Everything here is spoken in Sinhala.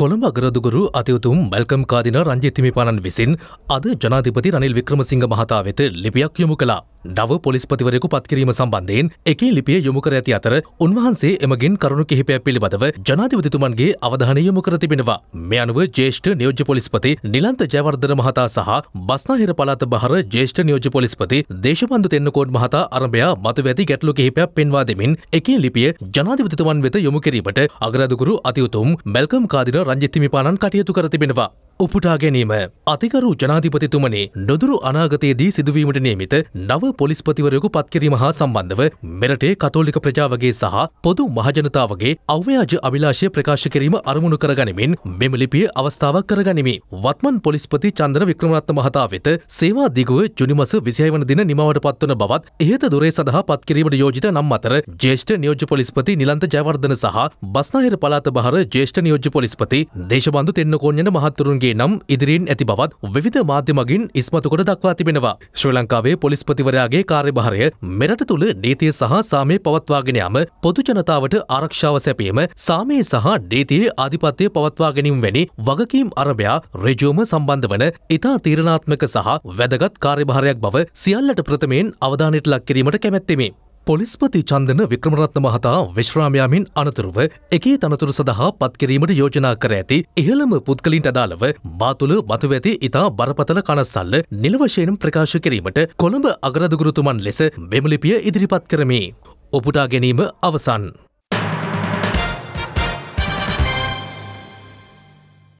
කොළඹ අගරදුගුරු අතිවතුම් මැල්කම් කාදින රංජිත්තිමිපාණන් විසින් අද ජනාධිපති රනිල් වික්‍රමසිංහ මහතා වෙත ලිපියක් යොමු කළා. නව පොලිස්පතිවරයෙකු පත්කිරීම සම්බන්ධයෙන් එකී ලිපිය යොමු කර ඇති අතර උන්වහන්සේ එමගින් කරුණු කිහිපයක් පිළිබඳව ජනාධිපතිතුමන්ගේ අවධානය යොමු කර තිබෙනවා. මේ අනුව ජේෂ්ඨ නියෝජ්‍ය පොලිස්පති නිලන්ත ජයවර්ධන මහතා සහ බස්නාහිර පළාත බහර ජේෂ්ඨ නියෝජ්‍ය පොලිස්පති දේශබන්දු තෙන්නකෝඩ් මහතා අරඹයා මතුව ඇති ගැටලු කිහිපයක් පෙන්වා දෙමින් එකී ලිපිය ජනාධිපතිතුමන් වෙත යොමු කිරීමට අගරදුගුරු අතිඋතුම් මැල්කම් කාදිර රංජිත් හිමිපාණන් කටයුතු කර තිබෙනවා. උපුටා ගැනීම අතිකරු ජනාධිපතිතුමනි නොදුරු අනාගතයේදී සිදුවීමට නියමිත නව පොලිස්පතිවරයකු පත්කිරීම හා සම්බන්ධව මෙරටේ කතෝලික ප්‍රජාවගේ සහ පොදු මහජනතාවගේ අව්‍යාජ අභිලාෂය ප්‍රකාශ කිරීම අරමුණු කරගනිමින් මෙම ලිපිය අවස්ථාවක් කරගනිමි. වත්මන් පොලිස්පති චන්ද්‍ර වික්‍රමරත්න මහතා වෙත සේවා දිගුව ජුනිමස 26 වන දින නිමවට පත්වන බවත් ඉහත දොරේ සඳහා පත්කිරීමට යෝජිත නම් අතර ජ්‍යෙෂ්ඨ නියෝජ්‍ය පොලිස්පති නිලන්ත ජයවර්ධන සහ බස්නාහිර පළාත බහර ජ්‍යෙෂ්ඨ නියෝජ්‍ය පොලිස්පති දේශබන්දු තෙන්නකෝන්‍යන මහතුරුන්ගේ වගේ නම් ඉදිරින් ඇති බවත් විධ මාධ්‍යමගින් ඉස්මතුකොට දක්වා තිබෙනවා. ශ්‍රී ලංකාවේ පොලිස්පතිවරයාගේ කාර්යභාරය මෙරට තුළ නීතිය සහ සාමය පවත්වාගෙනයාම පොදුජනතාවට ආරක්ෂාව සැපීම සාමයේ සහ නීතියේ ආධිපත්‍යය පවත්වාගැනීම වැනි වගකීම් අරභයා රජෝම සම්බන්ධ වන ඉතා තීරණාත්මක සහ වැදගත් කාර්යභාරයක් බව සියල්ලට ප්‍රථමයෙන් අවධානයට ලක් කිරීමට කැමැත්තෙමේ. පොලිස්පති චන්දන වික්‍රමරත්න මහතා විශ්‍රාමයාමින් අනතුරුව එකේ තනතුරු සඳහා පත්කිරීමට යෝජනා කර ඇති ඉහළම පුද්ගලින්ට අදාළව මාතුළ මතුව ඇති ඉතා බරපතල කනස්සල්ල නිලවශයෙන් ප්‍රකාශ කිරීමට කොළඹ අගරදුගුරුතුමන් ලෙස මෙමලිපිය ඉදිරිපත් කරමි. ඔපුටා ගැනීම අවසන්.